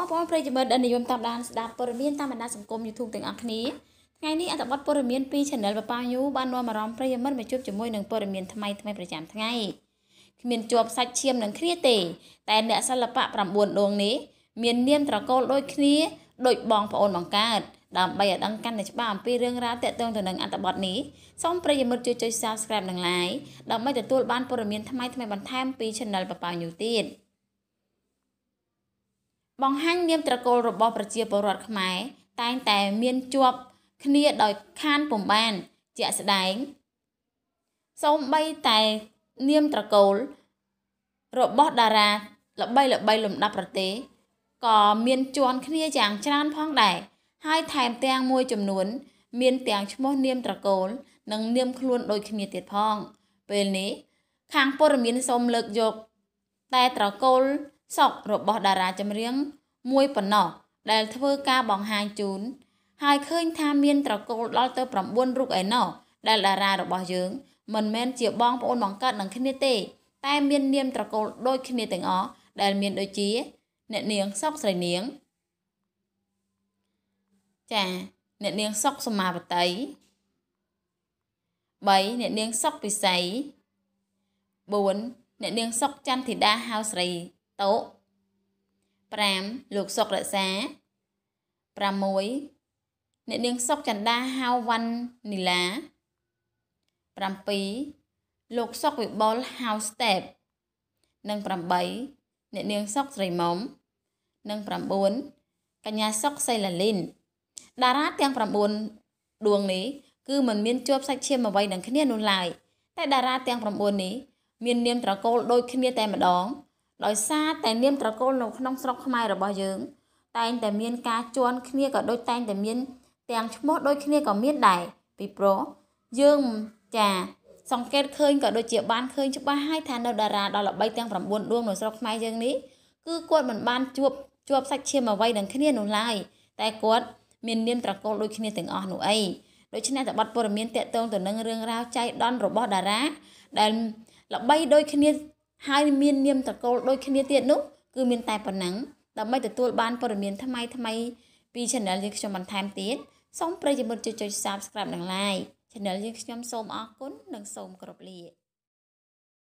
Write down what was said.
បងប្អូនប្រិយមិត្តដែលនិយមតាមដានស្ដាប់ព័ត៌មានតាមបណ្ដាសង្គម YouTube ទាំងអស់គ្នាថ្ងៃនេះអត្ថបទព័ត៌មានពី Channel ប៉ាប៉ាយូបាននាំអារម្មណ៍ប្រិយមិត្តមកជួបជាមួយនឹងព័ត៌មានថ្មីថ្មីប្រចាំថ្ងៃគ្មានជាប់សាច់ឈាមនឹងគ្នាទេតែអ្នកសិល្បៈ9ដងនេះមាននាមត្រកូលដូចគ្នាដូចបងប្អូនបង្កើតដើម្បីឲ្យដឹងកាន់តែច្បាស់អំពីរឿងរ៉ាវទាក់ទងទៅនឹងអត្ថបទនេះសូមប្រិយមិត្តជួយចុច Subscribe និង Like ដើម្បីទទួលបានព័ត៌មានថ្មីថ្មីបន្ថែមពី Channel ប៉ាប៉ាយូទៀត។បង្ហាញនាមត្រកូលរបស់ប្រជាពលរដ្ឋខ្មែរតែងតែមានជាប់គ្នាដោយខានពំបានជាក់ស្ដែងសូម្បីតែនាមត្រកូល របស់តារាល្បីល្បីលំដាប់ប្រទេសក៏មានជាន់គ្នាយ៉ាងច្រើនផងដែរហើយថែមទាំងមួយចំនួនមាន ទាំងឈ្មោះនាមត្រកូលនិងនាមខ្លួនដូចគ្នាទៀតផងពេលនេះ ខាងព័ត៌មានសូមលើកយកតែត្រកូលសុខរបស់តារាចម្រៀងមួយប៉ុណ្ណោះដែលធ្វើការបង្ហាញជូនហើយឃើញថាមានត្រកូលដល់ទៅ9រូបឯណោះដែលតារារបស់យើងមិនមែនជាបងប្អូនបង្កើតនឹងគ្នាទេ តែមាននាមត្រកូលដូចគ្នាទាំងអស់ដែលមានដូចជាអ្នកនាងសុកស្រីនាងចាអ្នកនាងសុកសមាបតី3អ្នកនាងសុកពិសី4អ្នកនាងសុកចន្ទធីតាហៅស្រីតូ5លោកសុករក្សា6អ្នកនាងសុកចន្ទាហៅវ៉ាន់នីឡា7លោកសុកវិបុលហៅស្តេបនិង8អ្នកនាងសុកស្រីមុំនិង9កញ្ញាសុកសៃឡាលីនតារាទាំង9ដួងនេះគឺមិនមានជាប់សាច់ឈាមអ្វីនឹងគ្នានោះឡើយតែតារាទាំង9នេះមាននាមត្រកូលដូចគ្នាតែម្ដងដោយសារតែនាមត្រកូលនៅក្នុងស្រុកខ្មែររបស់យើង តែងតែមានការជន់គ្នាក៏ដូចតែងតែមានទាំងឈ្មោះដូចគ្នាក៏មានដែរពីព្រោះយើងចាសង្កេតឃើញក៏ដូចជាបានឃើញច្បាស់ហើយថានៅតារាដល់ល្បីទាំង9ដួងនៅស្រុកខ្មែរយើងនេះគឺគាត់មិនបានជួបជាប់សាច់ឈាមអ្វីនឹងគ្នានោះឡើយតែគាត់មាននាមត្រកូលដូចគ្នាទាំងអស់នោះអីដូច្នេះតប័តព័ត៌មានតកតងទៅនឹងរឿងរ៉ាវចៃដន្យរបស់តារាដែលល្បីដូចគ្នាហើយមាននាមតកូលដូចគ្នាទៀតនោះគឺមានតែប៉ុណ្ណឹងដើម្បីទទួលបានព័ត៌មាន ថ្មីថ្មី ពី Channel យើងខ្ញុំបន្ថែមទៀតសូមប្រិយមិត្តជួយចុច Subscribe និង Like Channel យើងខ្ញុំសូមអរគុណនិងសូមគោរពលា